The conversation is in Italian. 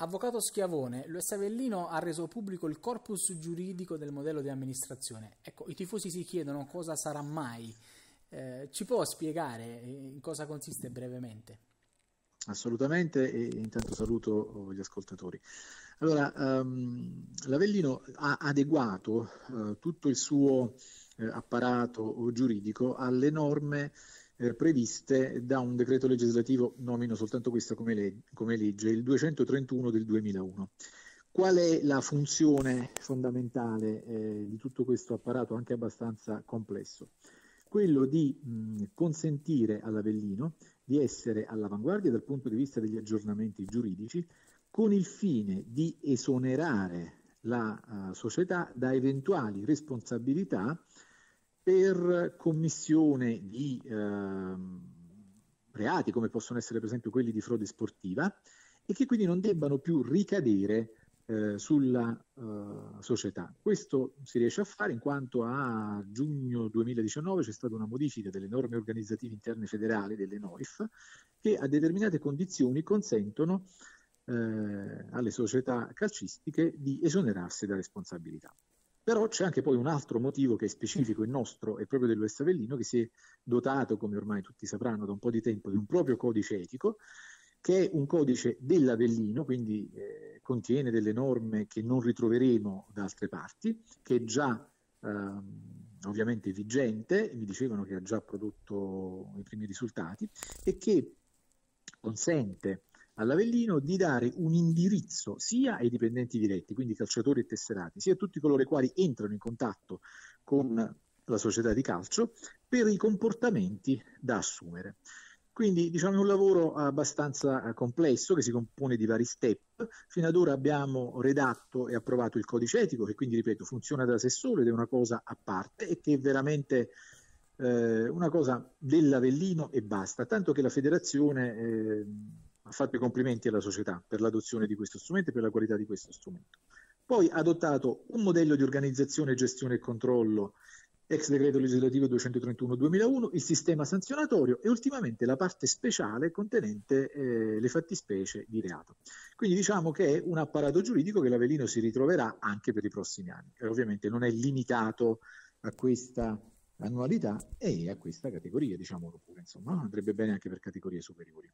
Avvocato Schiavone, Savellino ha reso pubblico il corpus giuridico del modello di amministrazione. Ecco, i tifosi si chiedono cosa sarà mai. Eh, ci può spiegare eh, in cosa consiste brevemente? Assolutamente, e intanto saluto eh, gli ascoltatori. Allora, um, l'Avellino ha adeguato uh, tutto il suo uh, apparato giuridico alle norme eh, previste da un decreto legislativo, nomino soltanto questa come, le- come legge, il 231 del 2001. Qual è la funzione fondamentale eh, di tutto questo apparato, anche abbastanza complesso? Quello di mh, consentire all'Avellino di essere all'avanguardia dal punto di vista degli aggiornamenti giuridici, con il fine di esonerare la uh, società da eventuali responsabilità per commissione di eh, reati come possono essere per esempio quelli di frode sportiva e che quindi non debbano più ricadere eh, sulla eh, società. Questo si riesce a fare in quanto a giugno 2019 c'è stata una modifica delle norme organizzative interne federali delle NOIF che a determinate condizioni consentono eh, alle società calcistiche di esonerarsi da responsabilità. Però c'è anche poi un altro motivo che è specifico il nostro e proprio dell'US Avellino che si è dotato, come ormai tutti sapranno da un po' di tempo, di un proprio codice etico che è un codice dell'Avellino, quindi eh, contiene delle norme che non ritroveremo da altre parti, che è già ehm, ovviamente vigente, mi dicevano che ha già prodotto i primi risultati e che consente all'Avellino di dare un indirizzo sia ai dipendenti diretti, quindi calciatori e tesserati, sia a tutti coloro i quali entrano in contatto con la società di calcio per i comportamenti da assumere. Quindi diciamo è un lavoro abbastanza eh, complesso che si compone di vari step. Fino ad ora abbiamo redatto e approvato il codice etico che quindi, ripeto, funziona da sé solo ed è una cosa a parte e che è veramente eh, una cosa dell'Avellino e basta. Tanto che la federazione... Eh, ha fatto i complimenti alla società per l'adozione di questo strumento e per la qualità di questo strumento. Poi ha adottato un modello di organizzazione, gestione e controllo ex decreto legislativo 231-2001, il sistema sanzionatorio e ultimamente la parte speciale contenente eh, le fattispecie di reato. Quindi diciamo che è un apparato giuridico che l'Avelino si ritroverà anche per i prossimi anni e ovviamente non è limitato a questa annualità e a questa categoria, diciamolo pure, insomma, andrebbe bene anche per categorie superiori.